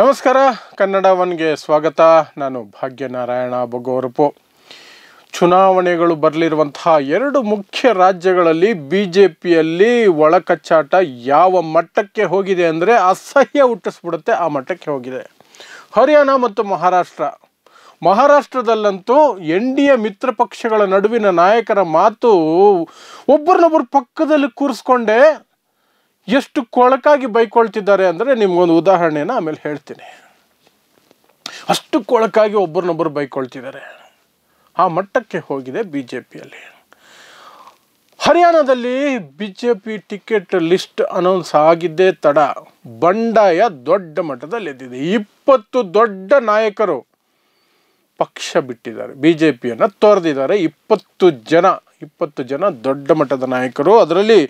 ನಮಸ್ಕಾರ ಕನ್ನಡ ಒನ್ಗೆ ಸ್ವಾಗತ ನಾನು ಭಾಗ್ಯನಾರಾಯಣ ಬೊಗೋರಪು ಚುನಾವಣೆಗಳು ಬರಲಿರುವಂತಹ ಎರಡು ಮುಖ್ಯ ರಾಜ್ಯಗಳಲ್ಲಿ ಬಿ ಜೆ ಪಿಯಲ್ಲಿ ಒಳಕಚ್ಚಾಟ ಯಾವ ಮಟ್ಟಕ್ಕೆ ಹೋಗಿದೆ ಅಂದರೆ ಅಸಹ್ಯ ಹುಟ್ಟಿಸ್ಬಿಡುತ್ತೆ ಆ ಮಟ್ಟಕ್ಕೆ ಹೋಗಿದೆ ಹರಿಯಾಣ ಮತ್ತು ಮಹಾರಾಷ್ಟ್ರ ಮಹಾರಾಷ್ಟ್ರದಲ್ಲಂತೂ ಎನ್ ಡಿ ಎ ಮಿತ್ರ ಪಕ್ಷಗಳ ನಡುವಿನ ನಾಯಕರ ಮಾತು ಒಬ್ಬರನ್ನೊಬ್ಬರು ಪಕ್ಕದಲ್ಲಿ ಕೂರಿಸ್ಕೊಂಡೆ ಎಷ್ಟು ಕೊಳಕಾಗಿ ಬೈಕೊಳ್ತಿದ್ದಾರೆ ಅಂದರೆ ನಿಮಗೊಂದು ಉದಾಹರಣೆನ ಆಮೇಲೆ ಹೇಳ್ತೀನಿ ಅಷ್ಟು ಕೊಳಕಾಗಿ ಒಬ್ಬರನ್ನೊಬ್ಬರು ಬೈಕೊಳ್ತಿದ್ದಾರೆ ಆ ಮಟ್ಟಕ್ಕೆ ಹೋಗಿದೆ ಬಿ ಜೆ ಪಿಯಲ್ಲಿ ಹರಿಯಾಣದಲ್ಲಿ B J P ticket list announce ಆಗಿದ್ದೇ ತಡ ಬಂಡಾಯ ದೊಡ್ಡ ಮಟ್ಟದಲ್ಲಿ ಎದ್ದಿದೆ ಇಪ್ಪತ್ತು ದೊಡ್ಡ ನಾಯಕರು ಪಕ್ಷ ಬಿಟ್ಟಿದ್ದಾರೆ ಬಿ ಜೆ ಪಿಯನ್ನು ತೊರೆದಿದ್ದಾರೆ ಇಪ್ಪತ್ತು ಜನ ಇಪ್ಪತ್ತು ಜನ ದೊಡ್ಡ ಮಟ್ಟದ ನಾಯಕರು ಅದರಲ್ಲಿ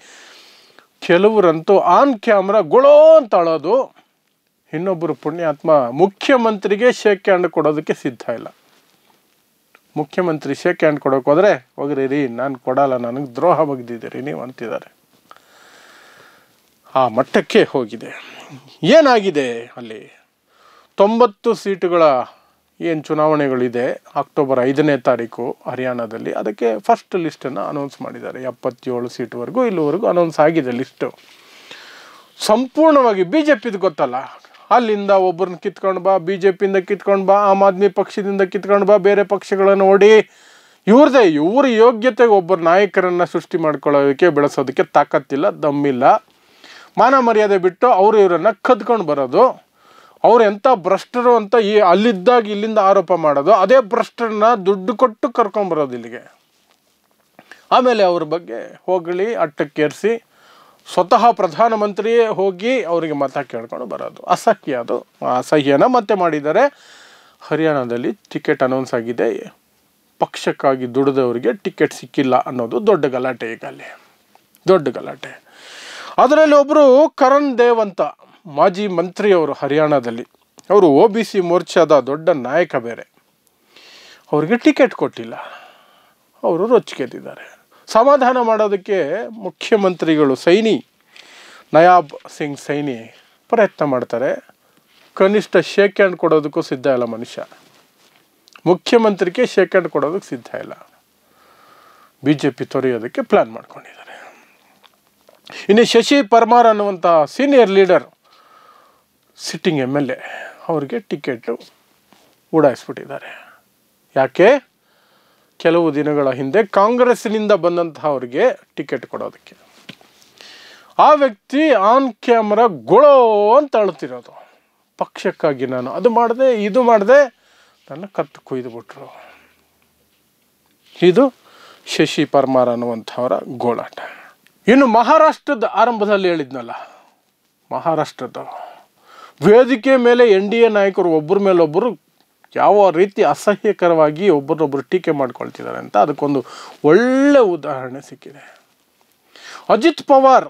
ಕೆಲವರಂತೂ ಆನ್ ಕ್ಯಾಮ್ರಾ ಗೊಳೋ ಅಂತ ಅಳೋದು ಇನ್ನೊಬ್ಬರು ಪುಣ್ಯಾತ್ಮ ಮುಖ್ಯಮಂತ್ರಿಗೆ ಶೇಕ್ ಹ್ಯಾಂಡ್ ಕೊಡೋದಕ್ಕೆ ಸಿದ್ಧ ಇಲ್ಲ ಮುಖ್ಯಮಂತ್ರಿ ಶೇಕ್ ಹ್ಯಾಂಡ್ ಕೊಡೋಕೆ ಹೋದರೆ ಹೋಗ್ರಿ ರೀ ನಾನು ಕೊಡಲ್ಲ ನನಗೆ ದ್ರೋಹ ಬಗ್ದಿದ್ದೀರಿ ನೀವು ಅಂತಿದ್ದಾರೆ ಆ ಮಟ್ಟಕ್ಕೆ ಹೋಗಿದೆ ಏನಾಗಿದೆ ಅಲ್ಲಿ ತೊಂಬತ್ತು ಸೀಟುಗಳ ಏನು ಚುನಾವಣೆಗಳಿದೆ ಅಕ್ಟೋಬರ್ ಐದನೇ ತಾರೀಕು ಹರಿಯಾಣದಲ್ಲಿ ಅದಕ್ಕೆ ಫಸ್ಟ್ ಲಿಸ್ಟನ್ನು ಅನೌನ್ಸ್ ಮಾಡಿದ್ದಾರೆ ಎಪ್ಪತ್ತೇಳು ಸೀಟ್ವರೆಗೂ ಇಲ್ಲಿವರೆಗೂ ಅನೌನ್ಸ್ ಆಗಿದೆ ಲಿಸ್ಟು ಸಂಪೂರ್ಣವಾಗಿ ಬಿ ಜೆ ಪಿದು ಗೊತ್ತಲ್ಲ ಅಲ್ಲಿಂದ ಒಬ್ಬರನ್ನ ಕಿತ್ಕೊಂಡು ಬಾ ಬಿ ಜೆ ಪಿಯಿಂದ ಕಿತ್ಕೊಂಡು ಬಾ ಆಮ್ ಆದ್ಮಿ ಪಕ್ಷದಿಂದ ಕಿತ್ಕೊಂಡು ಬಾ ಬೇರೆ ಪಕ್ಷಗಳನ್ನು ನೋಡಿ ಇವ್ರದೇ ಇವ್ರ ಯೋಗ್ಯತೆಗೆ ಒಬ್ಬರು ನಾಯಕರನ್ನು ಸೃಷ್ಟಿ ಮಾಡ್ಕೊಳ್ಳೋದಕ್ಕೆ ಬೆಳೆಸೋದಕ್ಕೆ ತಾಕತ್ತಿಲ್ಲ ದಮ್ಮಿಲ್ಲ ಮಾನ ಮರ್ಯಾದೆ ಬಿಟ್ಟು ಅವರು ಇವರನ್ನು ಕದ್ಕೊಂಡು ಬರೋದು ಅವ್ರು ಭ್ರಷ್ಟರು ಅಂತ ಈ ಅಲ್ಲಿದ್ದಾಗ ಇಲ್ಲಿಂದ ಆರೋಪ ಮಾಡೋದು ಅದೇ ಭ್ರಷ್ಟರನ್ನ ದುಡ್ಡು ಕೊಟ್ಟು ಕರ್ಕೊಂಬರೋದು ಇಲ್ಲಿಗೆ ಆಮೇಲೆ ಅವ್ರ ಬಗ್ಗೆ ಹೋಗಲಿ ಅಟ್ಟಕ್ಕೇರಿಸಿ ಸ್ವತಃ ಪ್ರಧಾನಮಂತ್ರಿಯೇ ಹೋಗಿ ಅವರಿಗೆ ಮತ ಕೇಳ್ಕೊಂಡು ಬರೋದು ಅಸಹ್ಯ ಅದು ಅಸಹ್ಯನ ಮತ್ತೆ ಮಾಡಿದ್ದಾರೆ ಹರಿಯಾಣದಲ್ಲಿ ಟಿಕೆಟ್ ಅನೌನ್ಸ್ ಆಗಿದೆ ಪಕ್ಷಕ್ಕಾಗಿ ದುಡಿದವರಿಗೆ ಟಿಕೆಟ್ ಸಿಕ್ಕಿಲ್ಲ ಅನ್ನೋದು ದೊಡ್ಡ ಗಲಾಟೆ ಈಗ ಅಲ್ಲಿ ದೊಡ್ಡ ಗಲಾಟೆ ಅದರಲ್ಲಿ ಒಬ್ಬರು ಕರಣ್ ದೇವ್ ಅಂತ ಮಾಜಿ ಮಂತ್ರಿಯವರು ಹರಿಯಾಣದಲ್ಲಿ ಅವರು ಒ ಬಿ ಸಿ ಮೋರ್ಚಾದ ದೊಡ್ಡ ನಾಯಕ ಬೇರೆ ಅವ್ರಿಗೆ ಟಿಕೆಟ್ ಕೊಟ್ಟಿಲ್ಲ ಅವರು ರೊಚ್ಚಿಗೆದ್ದಿದ್ದಾರೆ ಸಮಾಧಾನ ಮಾಡೋದಕ್ಕೆ ಮುಖ್ಯಮಂತ್ರಿಗಳು ಸೈನಿ ನಯಾಬ್ ಸಿಂಗ್ ಸೈನಿ ಪ್ರಯತ್ನ ಮಾಡ್ತಾರೆ ಕನಿಷ್ಠ ಶೇಕ್ ಹ್ಯಾಂಡ್ ಕೊಡೋದಕ್ಕೂ ಸಿದ್ಧ ಇಲ್ಲ ಮನುಷ್ಯ ಮುಖ್ಯಮಂತ್ರಿಗೆ ಶೇಕ್ ಹ್ಯಾಂಡ್ ಕೊಡೋದಕ್ಕೆ ಸಿದ್ಧ ಇಲ್ಲ ಬಿ ಜೆ ಪಿ ತೊರೆಯೋದಕ್ಕೆ ಪ್ಲ್ಯಾನ್ ಮಾಡ್ಕೊಂಡಿದ್ದಾರೆ ಇನ್ನು ಶಶಿ ಪರ್ಮಾರ್ ಅನ್ನುವಂಥ senior leader sitting M L A ಅವ್ರಿಗೆ ಟಿಕೆಟು ಓಡಾಯಿಸ್ಬಿಟ್ಟಿದ್ದಾರೆ ಯಾಕೆ ಕೆಲವು ದಿನಗಳ ಹಿಂದೆ ಕಾಂಗ್ರೆಸ್ನಿಂದ ಬಂದಂತಹವ್ರಿಗೆ ಟಿಕೆಟ್ ಕೊಡೋದಕ್ಕೆ ಆ ವ್ಯಕ್ತಿ ಆನ್ ಕ್ಯಾಮ್ರಾ ಗೊಳೋ ಅಂತ ಅಳ್ತಿರೋದು ಪಕ್ಷಕ್ಕಾಗಿ ನಾನು ಅದು ಮಾಡಿದೆ ಇದು ಮಾಡಿದೆ ನನ್ನ ಕತ್ತು ಬಿಟ್ರು ಇದು ಶಶಿ ಪರ್ಮಾರ್ ಅನ್ನುವಂಥವರ ಗೋಳಾಟ ಇನ್ನು ಮಹಾರಾಷ್ಟ್ರದ ಆರಂಭದಲ್ಲಿ ಹೇಳಿದ್ನಲ್ಲ ಮಹಾರಾಷ್ಟ್ರದ ವೇದಿಕೆ ಮೇಲೆ ಎನ್ ಡಿ ಎ ನಾಯಕರು ಒಬ್ಬರ ಮೇಲೊಬ್ಬರು ಯಾವ ರೀತಿ ಅಸಹ್ಯಕರವಾಗಿ ಒಬ್ಬರನ್ನೊಬ್ಬರು ಟೀಕೆ ಮಾಡ್ಕೊಳ್ತಿದ್ದಾರೆ ಅಂತ ಅದಕ್ಕೊಂದು ಒಳ್ಳೆ ಉದಾಹರಣೆ ಸಿಕ್ಕಿದೆ ಅಜಿತ್ ಪವಾರ್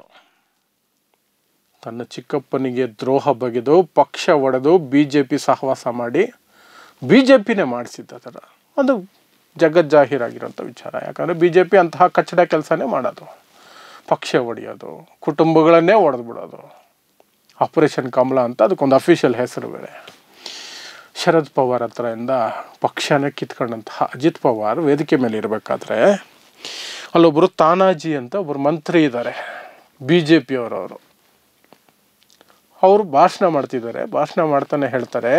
ತನ್ನ ಚಿಕ್ಕಪ್ಪನಿಗೆ ದ್ರೋಹ ಬಗೆದು ಪಕ್ಷ ಒಡೆದು ಬಿ ಜೆ ಪಿ ಸಹವಾಸ ಮಾಡಿ ಬಿ ಜೆ ಪಿನೇ ಮಾಡಿಸಿದ್ದ ಥರ ಅದು ಜಗಜ್ಜಾಹೀರಾಗಿರೋಂಥ ವಿಚಾರ ಯಾಕಂದರೆ ಬಿ ಜೆ ಪಿ ಅಂತಹ ಕಚ್ಚಡ ಕೆಲಸನೇ ಮಾಡೋದು ಪಕ್ಷ ಒಡೆಯೋದು ಕುಟುಂಬಗಳನ್ನೇ ಒಡೆದ್ಬಿಡೋದು ಆಪರೇಷನ್ ಕಮಲ ಅಂತ ಅದಕ್ಕೊಂದು ಅಫಿಷಿಯಲ್ ಹೆಸರು ಬೇರೆ ಶರದ್ ಪವಾರ್ ಹತ್ರದಿಂದ ಪಕ್ಷನೇ ಕಿತ್ಕೊಂಡಂತಹ ಅಜಿತ್ ಪವಾರ್ ವೇದಿಕೆ ಮೇಲೆ ಇರಬೇಕಾದ್ರೆ ಅಲ್ಲೊಬ್ಬರು ತಾನಾಜಿ ಅಂತ ಒಬ್ಬರು ಮಂತ್ರಿ ಇದ್ದಾರೆ ಬಿ ಜೆ ಪಿಯವರವರು ಅವರು ಭಾಷಣ ಮಾಡ್ತಿದ್ದಾರೆ ಭಾಷಣ ಮಾಡ್ತಾನೆ ಹೇಳ್ತಾರೆ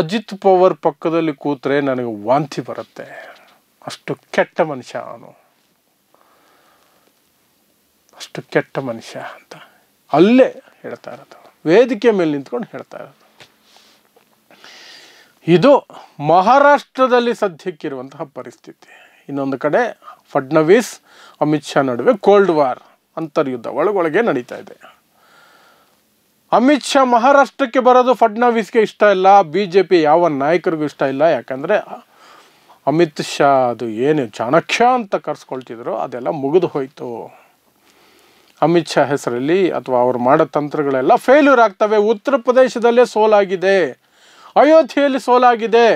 ಅಜಿತ್ ಪವಾರ್ ಪಕ್ಕದಲ್ಲಿ ಕೂತ್ರೆ ನನಗೆ ವಾಂತಿ ಬರುತ್ತೆ ಅಷ್ಟು ಕೆಟ್ಟ ಮನುಷ್ಯ ಅವನು ಅಷ್ಟು ಕೆಟ್ಟ ಮನುಷ್ಯ ಅಂತ ಅಲ್ಲೇ ಹೇಳ್ತಾ ಇರೋದು ವೇದಿಕೆ ಮೇಲೆ ನಿಂತ್ಕೊಂಡು ಹೇಳ್ತಾ ಇರೋದು ಇದು ಮಹಾರಾಷ್ಟ್ರದಲ್ಲಿ ಸದ್ಯಕ್ಕಿರುವಂತಹ ಪರಿಸ್ಥಿತಿ ಇನ್ನೊಂದು ಕಡೆ ಫಡ್ನವೀಸ್ ಅಮಿತ್ ಶಾ ನಡುವೆ ಕೋಲ್ಡ್ ವಾರ್ ಯುದ್ಧ ಒಳಗೊಳಗೆ ನಡೀತಾ ಇದೆ ಅಮಿತ್ ಶಾ ಮಹಾರಾಷ್ಟ್ರಕ್ಕೆ ಬರೋದು ಫಡ್ನವೀಸ್ಗೆ ಇಷ್ಟ ಇಲ್ಲ ಬಿ ಜೆ ಪಿ ಯಾವ ನಾಯಕರಿಗೂ ಇಷ್ಟ ಇಲ್ಲ ಯಾಕಂದರೆ ಅಮಿತ್ ಶಾ ಅದು ಏನು ಚಾಣಕ್ಯ ಅಂತ ಕರ್ಸ್ಕೊಳ್ತಿದ್ರು ಅದೆಲ್ಲ ಮುಗಿದು ಹೋಯಿತು ಅಮಿತ್ ಶಾ ಹೆಸರಲ್ಲಿ ಅಥವಾ ಅವ್ರು ಮಾಡೋ ತಂತ್ರಗಳೆಲ್ಲ ಫೇಲ್ಯೂರ್ ಆಗ್ತವೆ ಉತ್ತರ ಪ್ರದೇಶದಲ್ಲೇ ಸೋಲಾಗಿದೆ ಅಯೋಧ್ಯೆಯಲ್ಲಿ ಸೋಲಾಗಿದೆ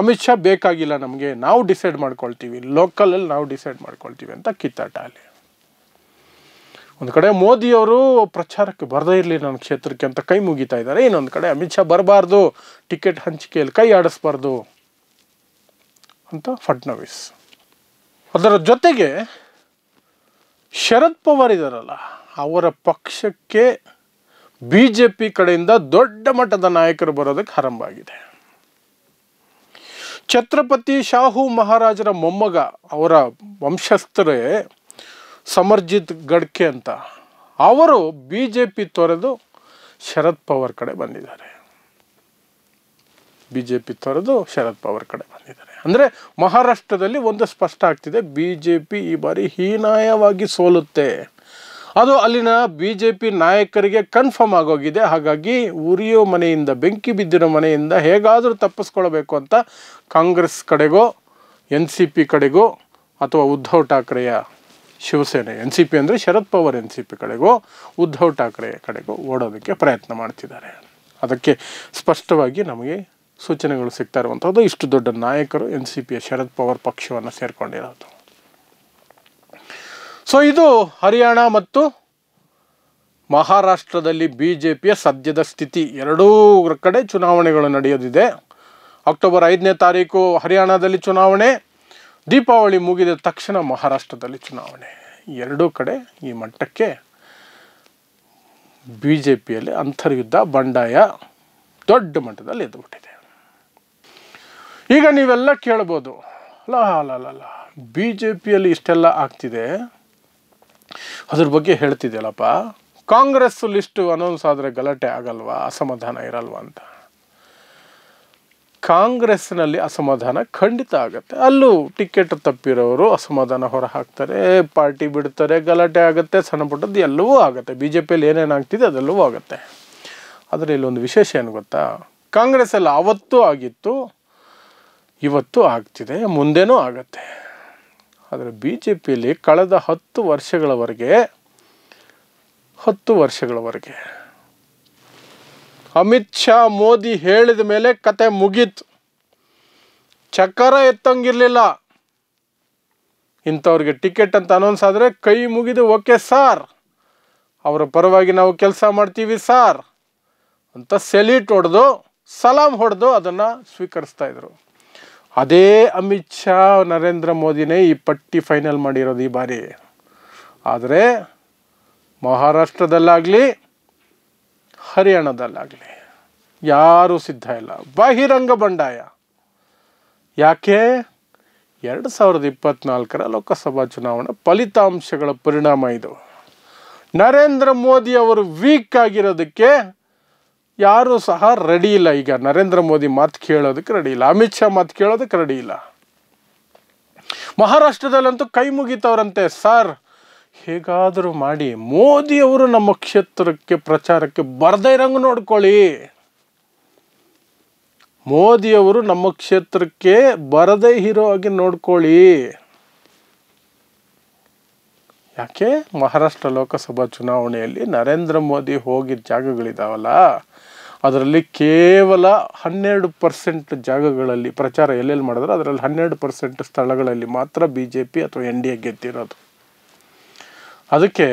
ಅಮಿತ್ ಶಾ ಬೇಕಾಗಿಲ್ಲ ನಮಗೆ ನಾವು ಡಿಸೈಡ್ ಮಾಡ್ಕೊಳ್ತೀವಿ ಲೋಕಲಲ್ಲಿ ನಾವು ಡಿಸೈಡ್ ಮಾಡ್ಕೊಳ್ತೀವಿ ಅಂತ ಕಿತ್ತಾಟ ಅಲ್ಲಿ ಒಂದು ಕಡೆ ಮೋದಿಯವರು ಪ್ರಚಾರಕ್ಕೆ ಬರದೇ ಇರಲಿ ನನ್ನ ಕ್ಷೇತ್ರಕ್ಕೆ ಅಂತ ಕೈ ಮುಗಿತಾ ಇದ್ದಾರೆ ಇನ್ನೊಂದು ಕಡೆ ಅಮಿತ್ ಶಾ ಬರಬಾರ್ದು ಟಿಕೆಟ್ ಹಂಚಿಕೆಯಲ್ಲಿ ಕೈ ಆಡಿಸ್ಬಾರ್ದು ಅಂತ ಫಡ್ನವೀಸ್ ಅದರ ಜೊತೆಗೆ ಶರದ್ ಪವಾರ್ ಇದಾರಲ್ಲ ಅವರ ಪಕ್ಷಕ್ಕೆ ಬಿ ಜೆ ಪಿ ಕಡೆಯಿಂದ ದೊಡ್ಡ ಮಟ್ಟದ ನಾಯಕರು ಬರೋದಕ್ಕೆ ಆರಂಭ ಆಗಿದೆ ಛತ್ರಪತಿ ಶಾಹು ಮಹಾರಾಜರ ಮೊಮ್ಮಗ ಅವರ ವಂಶಸ್ಥರೇ ಸಮರ್ಜಿತ್ ಗಡ್ಕೆ ಅಂತ ಅವರು ಬಿ ಜೆ ಪಿ ತೊರೆದು ಶರದ್ ಪವಾರ್ ಕಡೆ ಬಂದಿದ್ದಾರೆ ಬಿ ಜೆ ಪಿ ತೊರೆದು ಶರದ್ ಪವಾರ್ ಕಡೆ ಬಂದಿದ್ದಾರೆ ಅಂದರೆ ಮಹಾರಾಷ್ಟ್ರದಲ್ಲಿ ಒಂದು ಸ್ಪಷ್ಟ ಆಗ್ತಿದೆ ಬಿ ಜೆ ಪಿ ಈ ಬಾರಿ ಹೀನಾಯವಾಗಿ ಸೋಲುತ್ತೆ ಅದು ಅಲ್ಲಿನ ಬಿ ಜೆ ಪಿ ನಾಯಕರಿಗೆ ಕನ್ಫರ್ಮ್ ಆಗೋಗಿದೆ ಹಾಗಾಗಿ ಉರಿಯೋ ಮನೆಯಿಂದ ಬೆಂಕಿ ಬಿದ್ದಿರೋ ಮನೆಯಿಂದ ಹೇಗಾದರೂ ತಪ್ಪಿಸ್ಕೊಳ್ಬೇಕು ಅಂತ ಕಾಂಗ್ರೆಸ್ ಕಡೆಗೋ ಎನ್ ಸಿ ಪಿ ಕಡೆಗೋ ಅಥವಾ ಉದ್ಧವ್ ಠಾಕ್ರೆಯ ಶಿವಸೇನೆ ಎನ್ ಸಿ ಪಿ ಅಂದರೆ Sharad Pawar N C P ಕಡೆಗೋ ಉದ್ಧವ್ ಠಾಕ್ರೆಯ ಕಡೆಗೋ ಓಡೋದಕ್ಕೆ ಪ್ರಯತ್ನ ಮಾಡ್ತಿದ್ದಾರೆ ಅದಕ್ಕೆ ಸ್ಪಷ್ಟವಾಗಿ ನಮಗೆ ಸೂಚನೆಗಳು ಸಿಗ್ತಾ ಇರುವಂಥದ್ದು ಇಷ್ಟು ದೊಡ್ಡ ನಾಯಕರು ಎನ್ ಸಿ ಪಿಯ ಶರದ್ ಪವಾರ್ ಪಕ್ಷವನ್ನು ಸೇರ್ಕೊಂಡಿರೋದು ಸೊ ಇದು ಹರಿಯಾಣ ಮತ್ತು ಮಹಾರಾಷ್ಟ್ರದಲ್ಲಿ ಬಿ ಜೆ ಪಿಯ ಸದ್ಯದ ಸ್ಥಿತಿ ಎರಡೂ ಕಡೆ ಚುನಾವಣೆಗಳು ನಡೆಯೋದಿದೆ ಅಕ್ಟೋಬರ್ ಐದನೇ ತಾರೀಕು ಹರಿಯಾಣದಲ್ಲಿ ಚುನಾವಣೆ ದೀಪಾವಳಿ ಮುಗಿದ ತಕ್ಷಣ ಮಹಾರಾಷ್ಟ್ರದಲ್ಲಿ ಚುನಾವಣೆ ಎರಡೂ ಕಡೆ ಈ ಮಟ್ಟಕ್ಕೆ ಬಿ ಜೆ ಪಿಯಲ್ಲಿ ಅಂತರ್ಯುದ್ಧ ಬಂಡಾಯ ದೊಡ್ಡ ಮಟ್ಟದಲ್ಲಿ ಎದ್ದುಬಿಟ್ಟಿದೆ ಈಗ ನೀವೆಲ್ಲ ಕೇಳ್ಬೋದು ಅಲ್ಲ ಬಿ ಜೆ ಪಿಯಲ್ಲಿ ಇಷ್ಟೆಲ್ಲ ಆಗ್ತಿದೆ ಅದ್ರ ಬಗ್ಗೆ ಅಲ್ಲಪ್ಪ ಕಾಂಗ್ರೆಸ್ ಲಿಸ್ಟು ಅನೌನ್ಸ್ ಆದರೆ ಗಲಾಟೆ ಆಗಲ್ವಾ ಅಸಮಾಧಾನ ಇರಲ್ವಾ ಅಂತ ಕಾಂಗ್ರೆಸ್ನಲ್ಲಿ ಅಸಮಾಧಾನ ಖಂಡಿತ ಆಗುತ್ತೆ ಅಲ್ಲೂ ಟಿಕೆಟ್ ತಪ್ಪಿರೋರು ಅಸಮಾಧಾನ ಹೊರ ಹಾಕ್ತಾರೆ ಪಾರ್ಟಿ ಬಿಡ್ತಾರೆ ಗಲಾಟೆ ಆಗುತ್ತೆ ಸಣ್ಣ ಪುಟ್ಟದ್ದು ಎಲ್ಲವೂ ಆಗುತ್ತೆ ಬಿ ಜೆ ಪಿಯಲ್ಲಿ ಏನೇನಾಗ್ತಿದೆ ಆಗ್ತಿದೆ ಅದೆಲ್ಲವೂ ಆಗುತ್ತೆ ಆದರೆ ಇಲ್ಲೊಂದು ವಿಶೇಷ ಏನು ಗೊತ್ತಾ ಕಾಂಗ್ರೆಸ್ಸಲ್ಲಿ ಆವತ್ತೂ ಆಗಿತ್ತು ಇವತ್ತು ಆಗ್ತಿದೆ ಮುಂದೆನೂ ಆಗುತ್ತೆ ಆದರೆ ಬಿ ಜೆ ಪಿಯಲ್ಲಿ ಕಳೆದ ಹತ್ತು ವರ್ಷಗಳವರೆಗೆ ಹತ್ತು ವರ್ಷಗಳವರೆಗೆ ಅಮಿತ್ ಶಾ ಮೋದಿ ಹೇಳಿದ ಮೇಲೆ ಕತೆ ಮುಗೀತು ಚಕ್ಕರ ಎತ್ತಂಗಿರಲಿಲ್ಲ ಇಂಥವ್ರಿಗೆ ಟಿಕೆಟ್ ಅಂತ ಅನೌನ್ಸ್ ಆದರೆ ಕೈ ಮುಗಿದು ಓಕೆ ಸಾರ್ ಅವರ ಪರವಾಗಿ ನಾವು ಕೆಲಸ ಮಾಡ್ತೀವಿ ಸಾರ್ ಅಂತ ಸೆಲ್ಯೂಟ್ ಹೊಡೆದು ಸಲಾಮ್ ಹೊಡೆದು ಅದನ್ನು ಸ್ವೀಕರಿಸ್ತಾ ಇದ್ರು ಅದೇ ಅಮಿತ್ ಶಾ ನರೇಂದ್ರ ಮೋದಿನೇ ಈ ಪಟ್ಟಿ ಫೈನಲ್ ಮಾಡಿರೋದು ಈ ಬಾರಿ ಆದರೆ ಮಹಾರಾಷ್ಟ್ರದಲ್ಲಾಗಲಿ ಹರಿಯಾಣದಲ್ಲಾಗಲಿ ಯಾರೂ ಸಿದ್ಧ ಇಲ್ಲ ಬಹಿರಂಗ ಬಂಡಾಯ ಯಾಕೆ ಎರಡು ಸಾವಿರದ ಇಪ್ಪತ್ನಾಲ್ಕರ ಲೋಕಸಭಾ ಚುನಾವಣೆ ಫಲಿತಾಂಶಗಳ ಪರಿಣಾಮ ಇದು ನರೇಂದ್ರ ಮೋದಿ ಅವರು ವೀಕ್ ಆಗಿರೋದಕ್ಕೆ ಯಾರೂ ಸಹ ರೆಡಿ ಇಲ್ಲ ಈಗ ನರೇಂದ್ರ ಮೋದಿ ಮಾತು ಕೇಳೋದಕ್ಕೆ ರೆಡಿ ಇಲ್ಲ ಅಮಿತ್ ಶಾ ಮಾತು ಕೇಳೋದಕ್ಕೆ ರೆಡಿ ಇಲ್ಲ ಮಹಾರಾಷ್ಟ್ರದಲ್ಲಂತೂ ಕೈ ಮುಗಿತವ್ರಂತೆ ಸರ್ ಹೇಗಾದರೂ ಮಾಡಿ ಮೋದಿಯವರು ನಮ್ಮ ಕ್ಷೇತ್ರಕ್ಕೆ ಪ್ರಚಾರಕ್ಕೆ ಬರದೇ ಇರಂಗೆ ನೋಡ್ಕೊಳ್ಳಿ ಮೋದಿಯವರು ನಮ್ಮ ಕ್ಷೇತ್ರಕ್ಕೆ ಬರದೇ ಇರೋ ಹಾಗೆ ನೋಡ್ಕೊಳ್ಳಿ ಯಾಕೆ ಮಹಾರಾಷ್ಟ್ರ ಲೋಕಸಭಾ ಚುನಾವಣೆಯಲ್ಲಿ ನರೇಂದ್ರ ಮೋದಿ ಹೋಗಿದ್ದ ಜಾಗಗಳಿದಾವಲ್ಲ ಅದರಲ್ಲಿ ಕೇವಲ ಹನ್ನೆರಡು ಪರ್ಸೆಂಟ್ ಜಾಗಗಳಲ್ಲಿ ಪ್ರಚಾರ ಎಲ್ಲೆಲ್ಲಿ ಮಾಡಿದ್ರೆ ಅದರಲ್ಲಿ ಹನ್ನೆರಡು ಪರ್ಸೆಂಟ್ ಸ್ಥಳಗಳಲ್ಲಿ ಮಾತ್ರ ಬಿ ಜೆ ಪಿ ಅಥವಾ ಎನ್ ಡಿ ಎ ಗೆದ್ದಿರೋದು ಅದಕ್ಕೆ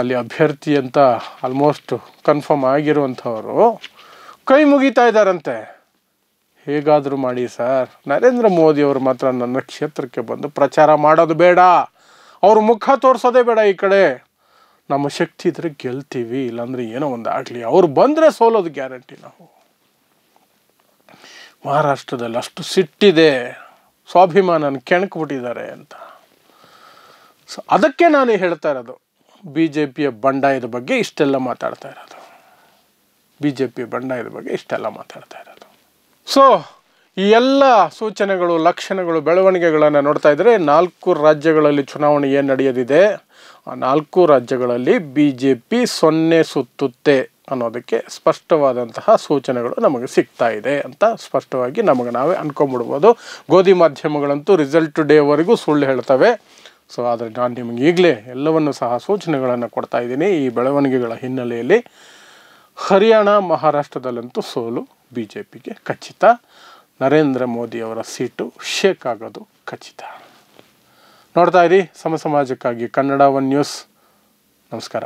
ಅಲ್ಲಿ ಅಭ್ಯರ್ಥಿ ಅಂತ ಆಲ್ಮೋಸ್ಟ್ ಕನ್ಫರ್ಮ್ ಆಗಿರುವಂಥವರು ಕೈ ಮುಗಿತಾ ಇದ್ದಾರಂತೆ ಹೇಗಾದರೂ ಮಾಡಿ ಸರ್ ನರೇಂದ್ರ ಮೋದಿಯವರು ಮಾತ್ರ ನನ್ನ ಕ್ಷೇತ್ರಕ್ಕೆ ಬಂದು ಪ್ರಚಾರ ಮಾಡೋದು ಬೇಡ ಅವ್ರ ಮುಖ ತೋರಿಸೋದೇ ಬೇಡ ಈ ಕಡೆ ನಮ್ಮ ಶಕ್ತಿ ಇದ್ರೆ ಗೆಲ್ತೀವಿ ಇಲ್ಲಾಂದ್ರೆ ಏನೋ ಒಂದು ಆಗಲಿ ಅವ್ರು ಬಂದರೆ ಸೋಲೋದು ಗ್ಯಾರಂಟಿ ನಾವು ಮಹಾರಾಷ್ಟ್ರದಲ್ಲಿ ಅಷ್ಟು ಸಿಟ್ಟಿದೆ ಸ್ವಾಭಿಮಾನನ ಕೆಣಕ್ಬಿಟ್ಟಿದ್ದಾರೆ ಅಂತ ಸೊ ಅದಕ್ಕೆ ನಾನು ಹೇಳ್ತಾ ಇರೋದು ಬಿ ಜೆ ಪಿಯ ಬಂಡಾಯದ ಬಗ್ಗೆ ಇಷ್ಟೆಲ್ಲ ಮಾತಾಡ್ತಾ ಇರೋದು ಬಿ ಜೆ ಪಿ ಬಂಡಾಯದ ಬಗ್ಗೆ ಇಷ್ಟೆಲ್ಲ ಮಾತಾಡ್ತಾ ಇರೋದು ಸೊ ಈ ಎಲ್ಲ ಸೂಚನೆಗಳು ಲಕ್ಷಣಗಳು ಬೆಳವಣಿಗೆಗಳನ್ನು ನೋಡ್ತಾ ಇದ್ರೆ ನಾಲ್ಕು ರಾಜ್ಯಗಳಲ್ಲಿ ಚುನಾವಣೆ ಏನು ನಡೆಯದಿದೆ ಆ ನಾಲ್ಕು ರಾಜ್ಯಗಳಲ್ಲಿ ಬಿ ಜೆ ಪಿ ಸೊನ್ನೆ ಸುತ್ತುತ್ತೆ ಅನ್ನೋದಕ್ಕೆ ಸ್ಪಷ್ಟವಾದಂತಹ ಸೂಚನೆಗಳು ನಮಗೆ ಸಿಗ್ತಾ ಇದೆ ಅಂತ ಸ್ಪಷ್ಟವಾಗಿ ನಮಗೆ ನಾವೇ ಅನ್ಕೊಂಬಿಡ್ಬೋದು ಗೋಧಿ ಮಾಧ್ಯಮಗಳಂತೂ ರಿಸಲ್ಟ್ ಡೇವರೆಗೂ ಸುಳ್ಳು ಹೇಳ್ತವೆ ಸೊ ಆದರೆ ನಾನು ನಿಮಗೆ ಈಗಲೇ ಎಲ್ಲವನ್ನು ಸಹ ಸೂಚನೆಗಳನ್ನು ಕೊಡ್ತಾ ಇದ್ದೀನಿ ಈ ಬೆಳವಣಿಗೆಗಳ ಹಿನ್ನೆಲೆಯಲ್ಲಿ ಹರಿಯಾಣ ಮಹಾರಾಷ್ಟ್ರದಲ್ಲಂತೂ ಸೋಲು ಬಿ ಜೆ ಪಿಗೆ ಖಚಿತ ನರೇಂದ್ರ ಮೋದಿಯವರ ಸೀಟು ಶೇಕ್ ಆಗೋದು ಖಚಿತ ನೋಡ್ತಾ ಇರಿ ಸಮ ಸಮಾಜಕ್ಕಾಗಿ ಕನ್ನಡ ಒನ್ ನ್ಯೂಸ್ ನಮಸ್ಕಾರ